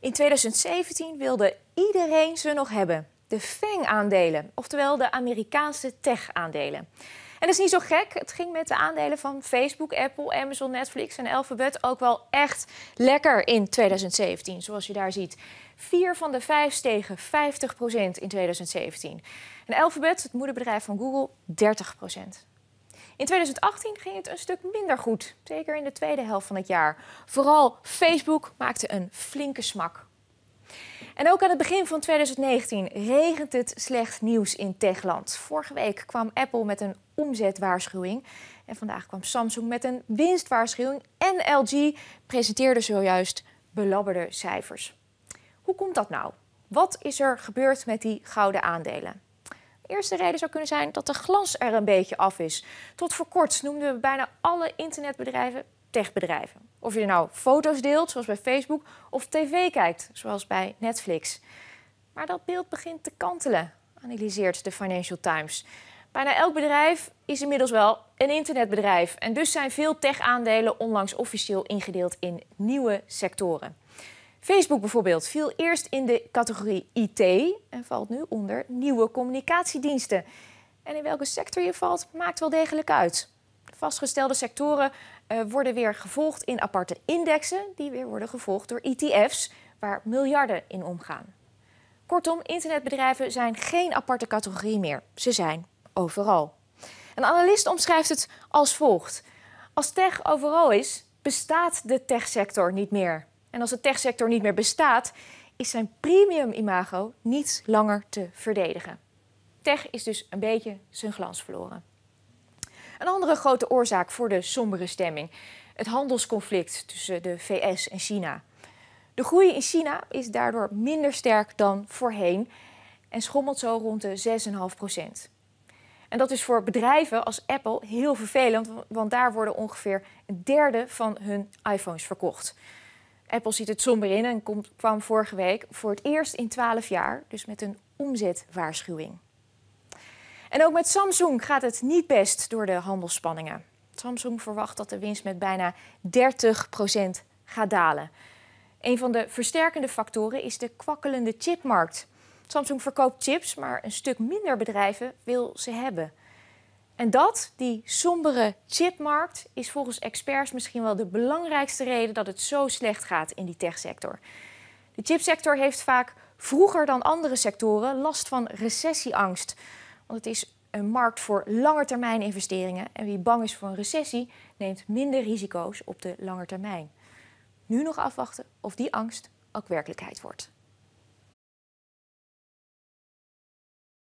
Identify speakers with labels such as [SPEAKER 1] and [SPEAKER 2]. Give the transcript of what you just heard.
[SPEAKER 1] In 2017 wilde iedereen ze nog hebben. De FANG-aandelen, oftewel de Amerikaanse tech-aandelen. En dat is niet zo gek. Het ging met de aandelen van Facebook, Apple, Amazon, Netflix en Alphabet ook wel echt lekker in 2017, zoals je daar ziet. Vier van de vijf stegen 50 in 2017. En Alphabet, het moederbedrijf van Google, 30 in 2018 ging het een stuk minder goed, zeker in de tweede helft van het jaar. Vooral Facebook maakte een flinke smak. En ook aan het begin van 2019 regent het slecht nieuws in techland. Vorige week kwam Apple met een omzetwaarschuwing. En vandaag kwam Samsung met een winstwaarschuwing. En LG presenteerde zojuist belabberde cijfers. Hoe komt dat nou? Wat is er gebeurd met die gouden aandelen? eerste reden zou kunnen zijn dat de glans er een beetje af is. Tot voor kort noemden we bijna alle internetbedrijven techbedrijven. Of je nou foto's deelt, zoals bij Facebook, of tv kijkt, zoals bij Netflix. Maar dat beeld begint te kantelen, analyseert de Financial Times. Bijna elk bedrijf is inmiddels wel een internetbedrijf. En dus zijn veel tech-aandelen onlangs officieel ingedeeld in nieuwe sectoren. Facebook bijvoorbeeld viel eerst in de categorie IT en valt nu onder nieuwe communicatiediensten. En in welke sector je valt, maakt wel degelijk uit. De vastgestelde sectoren eh, worden weer gevolgd in aparte indexen, die weer worden gevolgd door ETF's, waar miljarden in omgaan. Kortom, internetbedrijven zijn geen aparte categorie meer. Ze zijn overal. Een analist omschrijft het als volgt: Als tech overal is, bestaat de techsector niet meer. En als de techsector niet meer bestaat, is zijn premium-imago niet langer te verdedigen. Tech is dus een beetje zijn glans verloren. Een andere grote oorzaak voor de sombere stemming: het handelsconflict tussen de VS en China. De groei in China is daardoor minder sterk dan voorheen en schommelt zo rond de 6,5 procent. En dat is voor bedrijven als Apple heel vervelend, want daar worden ongeveer een derde van hun iPhones verkocht. Apple ziet het somber in en kwam vorige week voor het eerst in 12 jaar dus met een omzetwaarschuwing. En ook met Samsung gaat het niet best door de handelsspanningen. Samsung verwacht dat de winst met bijna 30% gaat dalen. Een van de versterkende factoren is de kwakkelende chipmarkt. Samsung verkoopt chips, maar een stuk minder bedrijven wil ze hebben. En dat, die sombere chipmarkt, is volgens experts misschien wel de belangrijkste reden dat het zo slecht gaat in die techsector. De chipsector heeft vaak vroeger dan andere sectoren last van recessieangst. Want het is een markt voor langetermijn investeringen. En wie bang is voor een recessie, neemt minder risico's op de lange termijn. Nu nog afwachten of die angst ook werkelijkheid wordt.